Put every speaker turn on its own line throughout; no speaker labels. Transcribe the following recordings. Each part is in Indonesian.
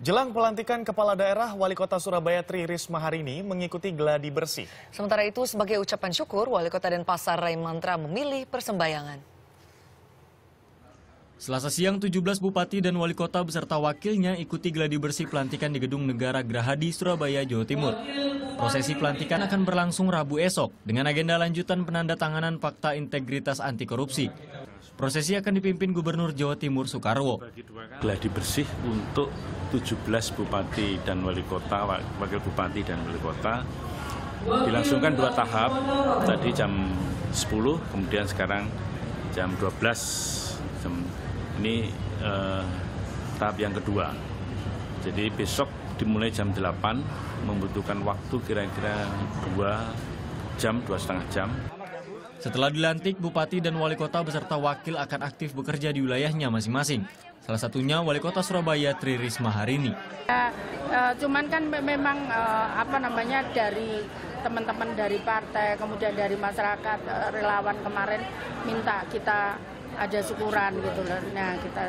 Jelang pelantikan Kepala Daerah Wali Kota Surabaya Tri Risma hari ini mengikuti geladi bersih. Sementara itu sebagai ucapan syukur, Wali Kota Denpasar Raimantra memilih persembayangan. Selasa siang 17 bupati dan wali kota beserta wakilnya ikuti geladi bersih pelantikan di Gedung Negara Grahadi, Surabaya, Jawa Timur. Prosesi pelantikan akan berlangsung Rabu esok dengan agenda lanjutan penandatanganan Fakta Integritas Anti Korupsi.
Prosesi akan dipimpin Gubernur Jawa Timur Soekarwo. Telah bersih untuk 17 bupati dan wali kota, wakil bupati dan wali kota. Dilangsungkan dua tahap, tadi jam 10, kemudian sekarang jam 12. Jam, ini eh, tahap yang kedua. Jadi besok dimulai jam 8 membutuhkan waktu kira-kira 2 jam, 2 setengah jam. Setelah dilantik, Bupati dan Wali Kota beserta
Wakil akan aktif bekerja di wilayahnya masing-masing. Salah satunya Wali Kota Surabaya Tri Risma hari ini.
Ya, eh, cuman kan memang eh, apa namanya dari teman-teman dari partai, kemudian dari masyarakat, eh, relawan kemarin minta kita ada syukuran gitu loh. Nah kita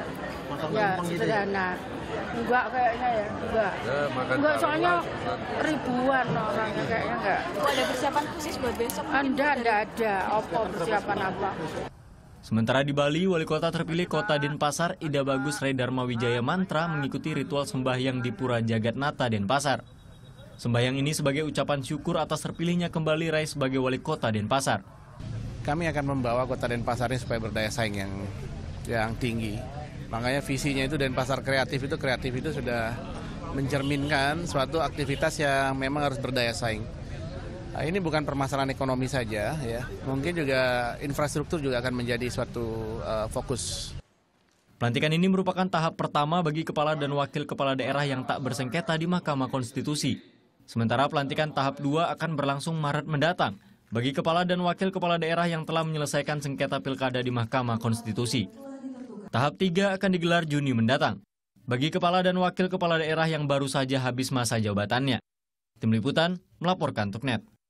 Potong ya, gitu ya? sederhana.
Gitu. Enggak kayaknya ya, enggak.
Ya, enggak soalnya makan.
ribuan orangnya kayaknya enggak. Kok ada persiapan khusus buat besok? Anda ah, enggak ada, opo persiapan apa?
Sementara di Bali, wali kota terpilih kota Denpasar Ida Bagus Redarma Wijaya Mantra mengikuti ritual sembahyang di Pura Jagat Nata Denpasar. Sembahyang ini sebagai ucapan syukur atas terpilihnya
kembali Rai sebagai wali kota Denpasar kami akan membawa kota Denpasar ini supaya berdaya saing yang yang tinggi. Makanya visinya itu Denpasar kreatif itu kreatif itu sudah mencerminkan suatu aktivitas yang memang harus berdaya saing. Nah, ini bukan permasalahan ekonomi saja ya, mungkin juga infrastruktur juga akan menjadi suatu uh, fokus.
Pelantikan ini merupakan tahap pertama bagi kepala dan wakil kepala daerah yang tak bersengketa di Mahkamah Konstitusi. Sementara pelantikan tahap 2 akan berlangsung Maret mendatang bagi kepala dan wakil kepala daerah yang telah menyelesaikan sengketa pilkada di Mahkamah Konstitusi. Tahap tiga akan digelar Juni mendatang. Bagi kepala dan wakil kepala daerah yang baru saja habis masa jabatannya. Tim Liputan melaporkan untuk NET.